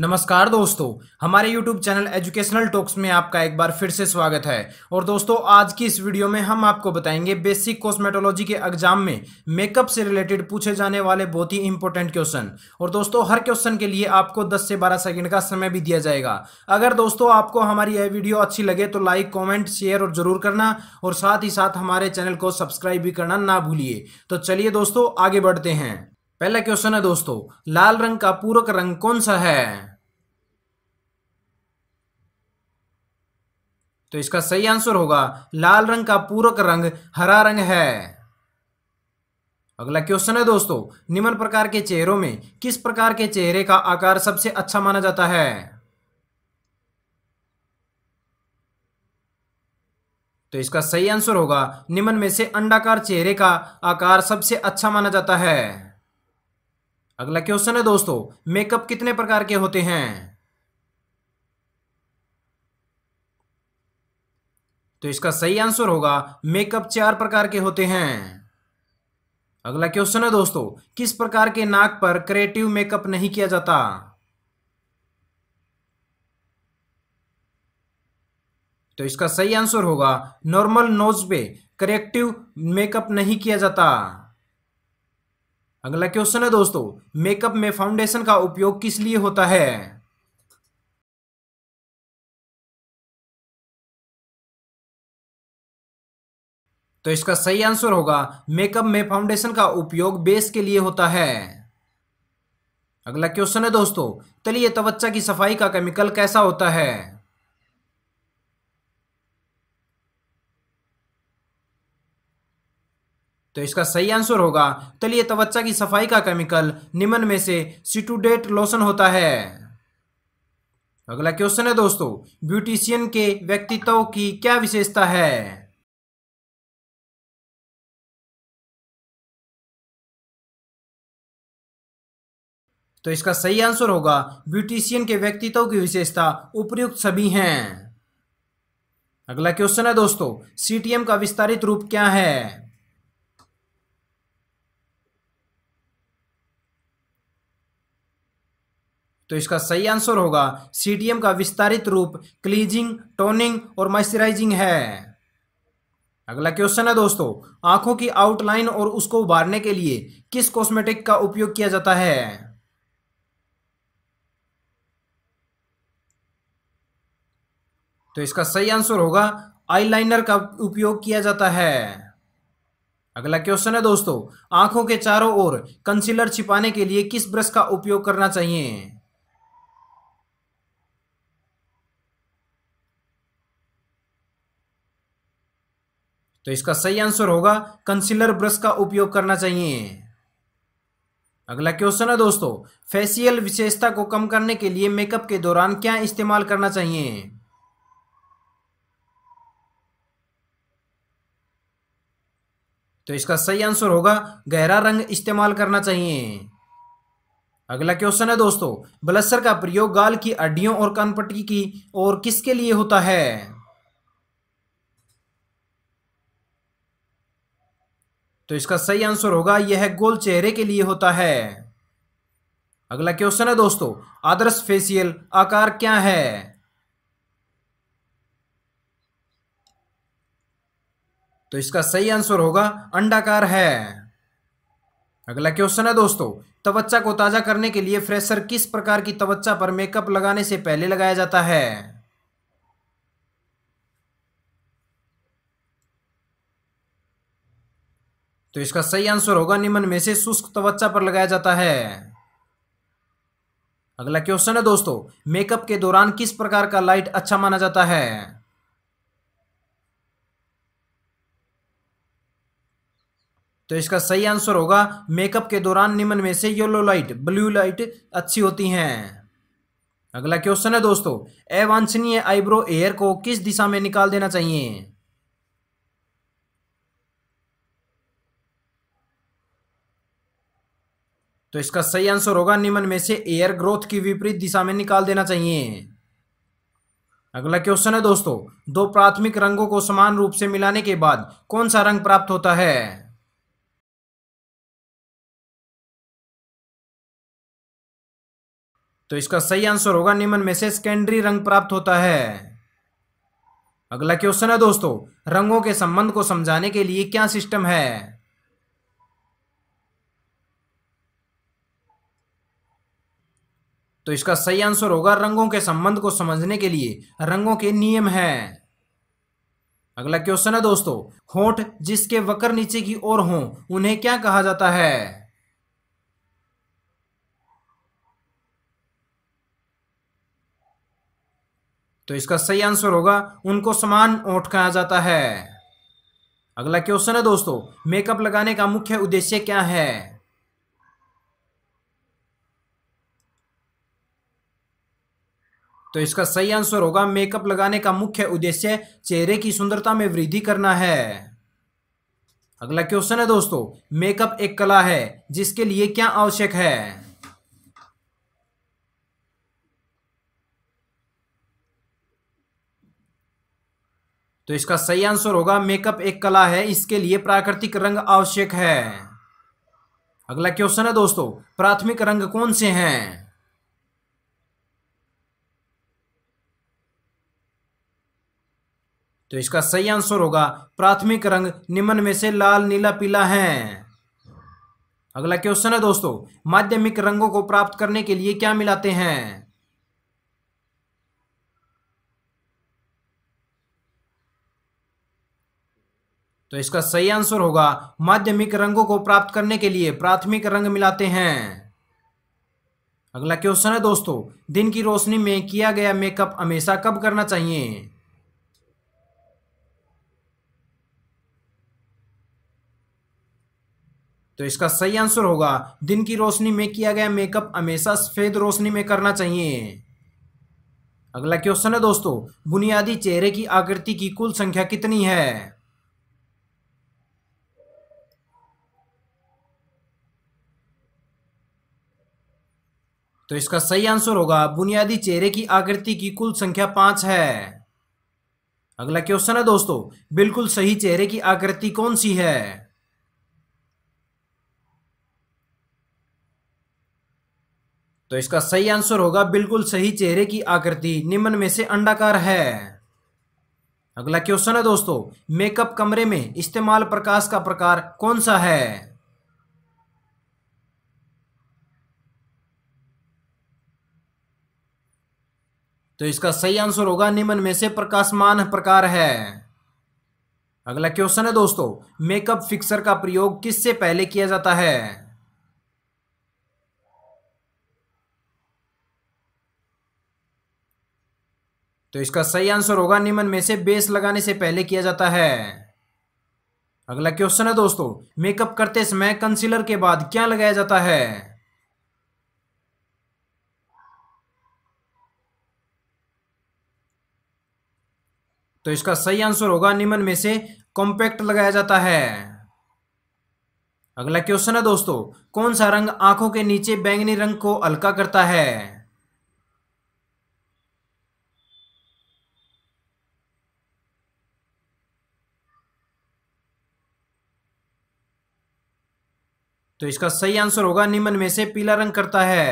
नमस्कार दोस्तों हमारे YouTube चैनल एजुकेशनल टॉक्स में आपका एक बार फिर से स्वागत है और दोस्तों आज की इस वीडियो में हम आपको बताएंगे बेसिक कॉस्मेटोलॉजी के एग्जाम में मेकअप से रिलेटेड पूछे जाने वाले बहुत ही इंपॉर्टेंट क्वेश्चन और दोस्तों हर क्वेश्चन के लिए आपको 10 से 12 सेकंड का समय भी दिया जाएगा अगर दोस्तों आपको हमारी यह वीडियो अच्छी लगे तो लाइक कॉमेंट शेयर और जरूर करना और साथ ही साथ हमारे चैनल को सब्सक्राइब भी करना ना भूलिए तो चलिए दोस्तों आगे बढ़ते हैं पहला क्वेश्चन है दोस्तों लाल रंग का पूरक रंग कौन सा है तो इसका सही आंसर होगा लाल रंग का पूरक रंग हरा रंग है अगला क्वेश्चन है दोस्तों निम्न प्रकार के चेहरों में किस प्रकार के चेहरे का आकार सबसे अच्छा माना जाता है तो इसका सही आंसर होगा निम्न में से अंडाकार चेहरे का आकार सबसे अच्छा माना जाता है अगला क्वेश्चन है दोस्तों मेकअप कितने प्रकार के होते हैं तो इसका सही आंसर होगा मेकअप चार प्रकार के होते हैं अगला क्वेश्चन है दोस्तों किस प्रकार के नाक पर क्रिएटिव मेकअप नहीं किया जाता तो इसका सही आंसर होगा नॉर्मल नोज पे करेक्टिव मेकअप नहीं किया जाता अगला क्वेश्चन है दोस्तों मेकअप में फाउंडेशन का उपयोग किस लिए होता है तो इसका सही आंसर होगा मेकअप में फाउंडेशन का उपयोग बेस के लिए होता है अगला क्वेश्चन है दोस्तों तलिए त्वचा की सफाई का केमिकल कैसा होता है तो इसका सही आंसर होगा तलिए त्वचा की सफाई का केमिकल निम्न में से सिटूडेट लोशन होता है अगला क्वेश्चन है दोस्तों ब्यूटिशियन के व्यक्तित्व की क्या विशेषता है तो इसका सही आंसर होगा ब्यूटिशियन के व्यक्तित्व की विशेषता उपयुक्त सभी हैं अगला क्वेश्चन है दोस्तों सीटीएम का विस्तारित रूप क्या है तो इसका सही आंसर होगा सी का विस्तारित रूप क्लीजिंग टोनिंग और मॉइस्चराइजिंग है अगला क्वेश्चन है दोस्तों आंखों की आउटलाइन और उसको उभारने के लिए किस कॉस्मेटिक का उपयोग किया जाता है तो इसका सही आंसर होगा आईलाइनर का उपयोग किया जाता है अगला क्वेश्चन है दोस्तों आंखों के चारों ओर कंसीलर छिपाने के लिए किस ब्रश का उपयोग करना चाहिए तो इसका सही आंसर होगा कंसिलर ब्रश का उपयोग करना चाहिए अगला क्वेश्चन है दोस्तों फेसियल विशेषता को कम करने के लिए मेकअप के दौरान क्या इस्तेमाल करना चाहिए तो इसका सही आंसर होगा गहरा रंग इस्तेमाल करना चाहिए अगला क्वेश्चन है दोस्तों ब्लसर का प्रयोग गाल की अड्डियों और कनपट्टी की और किसके लिए होता है तो इसका सही आंसर होगा यह गोल चेहरे के लिए होता है अगला क्वेश्चन है दोस्तों आदर्श फेसियल आकार क्या है तो इसका सही आंसर होगा अंडाकार है अगला क्वेश्चन है दोस्तों तवच्चा को ताजा करने के लिए फ्रेशर किस प्रकार की तवच्चा पर मेकअप लगाने से पहले लगाया जाता है तो इसका सही आंसर होगा निम्न में से शुष्क त्वचा पर लगाया जाता है अगला क्वेश्चन है दोस्तों मेकअप के दौरान किस प्रकार का लाइट अच्छा माना जाता है तो इसका सही आंसर होगा मेकअप के दौरान निम्न में से येलो लाइट ब्लू लाइट अच्छी होती हैं अगला क्वेश्चन है दोस्तों अवांछनीय आईब्रो एयर को किस दिशा में निकाल देना चाहिए तो इसका सही आंसर होगा निम्न में से एयर ग्रोथ की विपरीत दिशा में निकाल देना चाहिए अगला क्वेश्चन है दोस्तों दो प्राथमिक रंगों को समान रूप से मिलाने के बाद कौन सा रंग प्राप्त होता है तो इसका सही आंसर होगा निम्न में से सेकेंडरी रंग प्राप्त होता है अगला क्वेश्चन है दोस्तों रंगों के संबंध को समझाने के लिए क्या सिस्टम है तो इसका सही आंसर होगा रंगों के संबंध को समझने के लिए रंगों के नियम है अगला क्वेश्चन है दोस्तों होठ जिसके वक्र नीचे की ओर हो उन्हें क्या कहा जाता है तो इसका सही आंसर होगा उनको समान ओठ कहा जाता है अगला क्वेश्चन है दोस्तों मेकअप लगाने का मुख्य उद्देश्य क्या है तो इसका सही आंसर होगा मेकअप लगाने का मुख्य उद्देश्य चेहरे की सुंदरता में वृद्धि करना है अगला क्वेश्चन है दोस्तों मेकअप एक कला है जिसके लिए क्या आवश्यक है तो इसका सही आंसर होगा मेकअप एक कला है इसके लिए प्राकृतिक रंग आवश्यक है अगला क्वेश्चन है दोस्तों प्राथमिक रंग कौन से हैं तो इसका सही आंसर होगा प्राथमिक रंग निम्न में से लाल नीला पीला है अगला क्वेश्चन है दोस्तों माध्यमिक रंगों को प्राप्त करने के लिए क्या मिलाते हैं तो इसका सही आंसर होगा माध्यमिक रंगों को प्राप्त करने के लिए प्राथमिक रंग मिलाते हैं अगला क्वेश्चन है दोस्तों दिन की रोशनी में किया गया मेकअप हमेशा कब करना चाहिए तो इसका सही आंसर होगा दिन की रोशनी में किया गया मेकअप हमेशा सफेद रोशनी में करना चाहिए अगला क्वेश्चन है दोस्तों बुनियादी चेहरे की आकृति की कुल संख्या कितनी है तो इसका सही आंसर होगा बुनियादी चेहरे की आकृति की कुल संख्या पांच है अगला क्वेश्चन है दोस्तों बिल्कुल सही चेहरे की आकृति कौन सी है तो इसका सही आंसर होगा बिल्कुल सही चेहरे की आकृति निम्न में से अंडाकार है अगला क्वेश्चन है दोस्तों मेकअप कमरे में इस्तेमाल प्रकाश का प्रकार कौन सा है तो इसका सही आंसर होगा निम्न में से प्रकाशमान प्रकार है अगला क्वेश्चन है दोस्तों मेकअप फिक्सर का प्रयोग किससे पहले किया जाता है तो इसका सही आंसर होगा निम्न में से बेस लगाने से पहले किया जाता है अगला क्वेश्चन है दोस्तों मेकअप करते समय कंसीलर के बाद क्या लगाया जाता है तो इसका सही आंसर होगा निम्न में से कॉम्पैक्ट लगाया जाता है अगला क्वेश्चन है दोस्तों कौन सा रंग आंखों के नीचे बैंगनी रंग को हल्का करता है तो इसका सही आंसर होगा निम्न में से पीला रंग करता है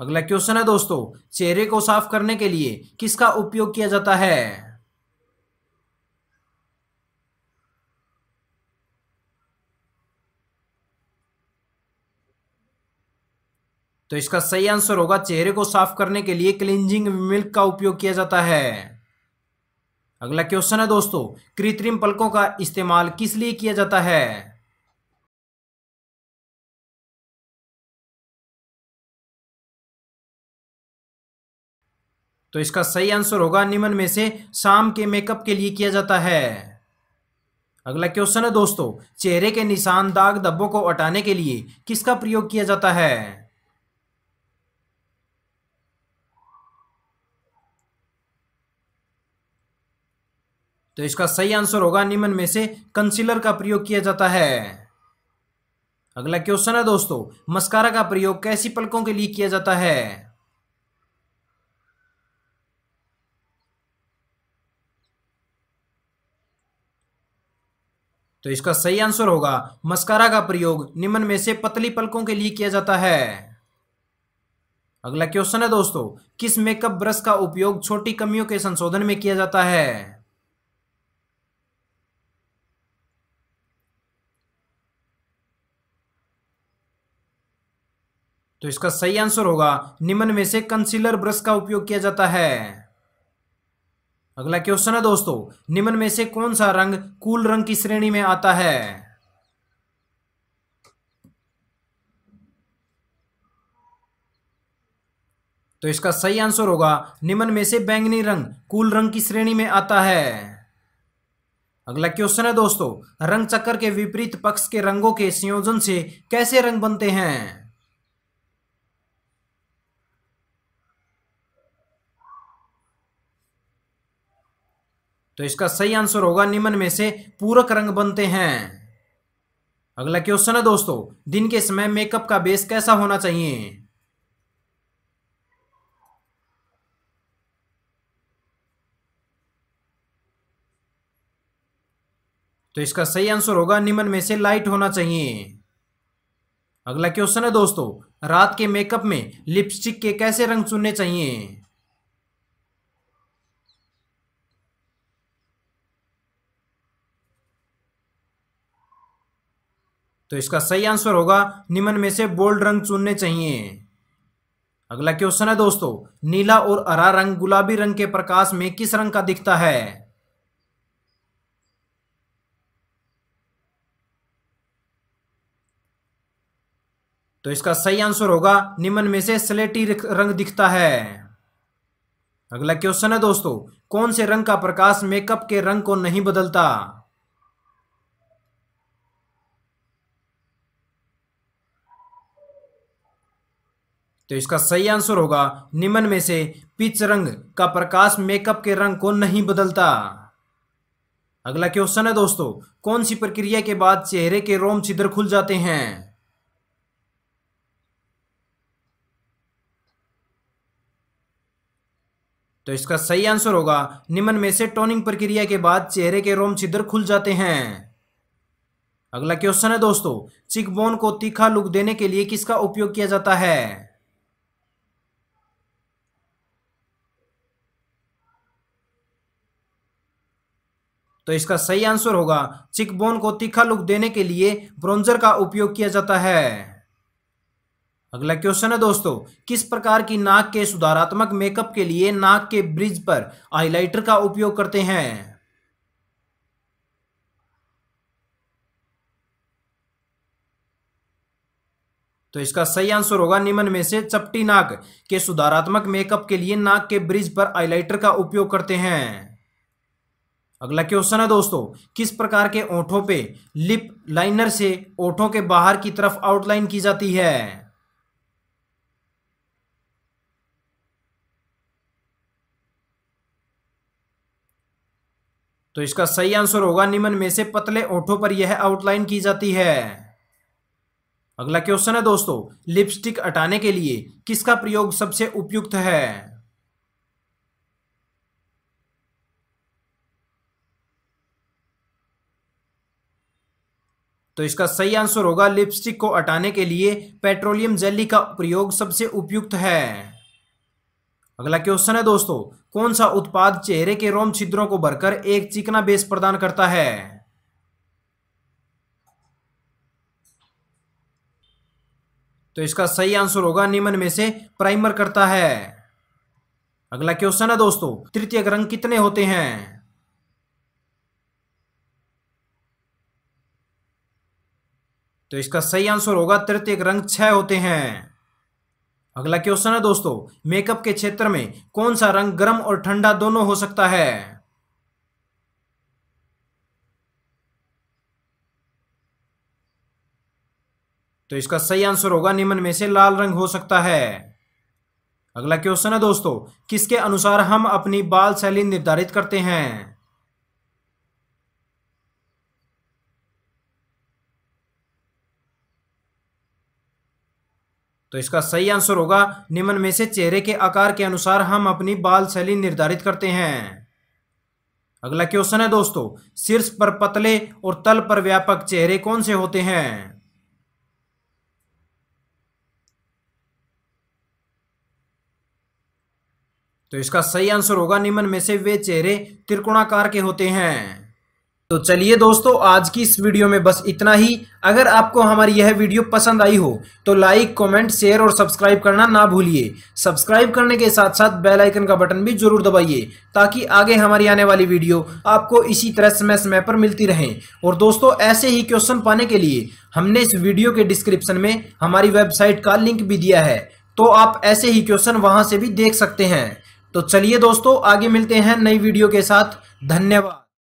अगला क्वेश्चन है दोस्तों चेहरे को साफ करने के लिए किसका उपयोग किया जाता है तो इसका सही आंसर होगा चेहरे को साफ करने के लिए क्लिंजिंग मिल्क का उपयोग किया जाता है अगला क्वेश्चन है दोस्तों कृत्रिम पलकों का इस्तेमाल किस लिए किया जाता है तो इसका सही आंसर होगा निम्न में से शाम के मेकअप के लिए किया जाता है अगला क्वेश्चन है दोस्तों चेहरे के निशान दाग धब्बों को हटाने के लिए किसका प्रयोग किया जाता है तो इसका सही आंसर होगा निम्न में से कंसीलर का प्रयोग किया जाता है अगला क्वेश्चन है दोस्तों मस्कारा का प्रयोग कैसी पलकों के लिए किया जाता है तो इसका सही आंसर होगा मस्कारा का प्रयोग निम्न में से पतली पलकों के लिए किया जाता है अगला क्वेश्चन है दोस्तों किस मेकअप ब्रश का उपयोग छोटी कमियों के संशोधन में किया जाता है तो इसका सही आंसर होगा निम्न में से कंसीलर ब्रश का उपयोग किया जाता है अगला क्वेश्चन है दोस्तों निम्न में से कौन सा रंग कूल रंग की श्रेणी में आता है तो इसका सही आंसर होगा निम्न में से बैंगनी रंग कूल रंग की श्रेणी में आता है अगला क्वेश्चन है दोस्तों रंग चक्कर के विपरीत पक्ष के रंगों के संयोजन से कैसे रंग बनते हैं तो इसका सही आंसर होगा निम्न में से पूरक रंग बनते हैं अगला क्वेश्चन है दोस्तों दिन के समय मेकअप का बेस कैसा होना चाहिए तो इसका सही आंसर होगा निम्न में से लाइट होना चाहिए अगला क्वेश्चन है दोस्तों रात के मेकअप में लिपस्टिक के कैसे रंग चुनने चाहिए तो इसका सही आंसर होगा निम्न में से बोल्ड रंग चुनने चाहिए अगला क्वेश्चन है दोस्तों नीला और हरा रंग गुलाबी रंग के प्रकाश में किस रंग का दिखता है तो इसका सही आंसर होगा निम्न में से स्लेटी रंग दिखता है अगला क्वेश्चन है दोस्तों कौन से रंग का प्रकाश मेकअप के रंग को नहीं बदलता तो इसका सही आंसर होगा निम्न में से पिच रंग का प्रकाश मेकअप के रंग को नहीं बदलता अगला क्वेश्चन है दोस्तों कौन सी प्रक्रिया के बाद चेहरे के रोम छिद्र खुल जाते हैं तो इसका सही आंसर होगा निम्न में से टोनिंग प्रक्रिया के बाद चेहरे के रोम छिद्र खुल जाते हैं अगला क्वेश्चन है दोस्तों चिकबोन को तीखा लुक देने के लिए किसका उपयोग किया जाता है तो इसका सही आंसर होगा चिकबोन को तीखा लुक देने के लिए ब्रोंजर का उपयोग किया जाता है अगला क्वेश्चन है दोस्तों किस प्रकार की नाक के सुधारात्मक मेकअप के लिए नाक के ब्रिज पर हाईलाइटर का उपयोग करते हैं तो इसका सही आंसर होगा निम्न में से चपटी नाक के सुधारात्मक मेकअप के लिए नाक के ब्रिज पर हाईलाइटर का उपयोग करते हैं अगला क्वेश्चन है दोस्तों किस प्रकार के ओठों पे लिप लाइनर से ओठों के बाहर की तरफ आउटलाइन की जाती है तो इसका सही आंसर होगा निम्न में से पतले ओठों पर यह आउटलाइन की जाती है अगला क्वेश्चन है दोस्तों लिपस्टिक हटाने के लिए किसका प्रयोग सबसे उपयुक्त है तो इसका सही आंसर होगा लिपस्टिक को हटाने के लिए पेट्रोलियम जेली का प्रयोग सबसे उपयुक्त है अगला क्वेश्चन है दोस्तों कौन सा उत्पाद चेहरे के रोम छिद्रों को भरकर एक चिकना बेस प्रदान करता है तो इसका सही आंसर होगा निम्न में से प्राइमर करता है अगला क्वेश्चन है दोस्तों तृतीय रंग कितने होते हैं तो इसका सही आंसर होगा तृतीय रंग छह होते हैं अगला क्वेश्चन है दोस्तों मेकअप के क्षेत्र में कौन सा रंग गर्म और ठंडा दोनों हो सकता है तो इसका सही आंसर होगा निम्न में से लाल रंग हो सकता है अगला क्वेश्चन है दोस्तों किसके अनुसार हम अपनी बाल शैली निर्धारित करते हैं तो इसका सही आंसर होगा निम्न में से चेहरे के आकार के अनुसार हम अपनी बाल शैली निर्धारित करते हैं अगला क्वेश्चन है दोस्तों शीर्ष पर पतले और तल पर व्यापक चेहरे कौन से होते हैं तो इसका सही आंसर होगा निम्न में से वे चेहरे त्रिकोणाकार के होते हैं तो चलिए दोस्तों आज की इस वीडियो में बस इतना ही अगर आपको हमारी यह वीडियो पसंद आई हो तो लाइक कमेंट शेयर और सब्सक्राइब करना ना भूलिए सब्सक्राइब करने के साथ साथ बेल आइकन का बटन भी जरूर दबाइए ताकि आगे हमारी आने वाली वीडियो आपको इसी तरह समय समय पर मिलती रहे और दोस्तों ऐसे ही क्वेश्चन पाने के लिए हमने इस वीडियो के डिस्क्रिप्शन में हमारी वेबसाइट का लिंक भी दिया है तो आप ऐसे ही क्वेश्चन वहां से भी देख सकते हैं तो चलिए दोस्तों आगे मिलते हैं नई वीडियो के साथ धन्यवाद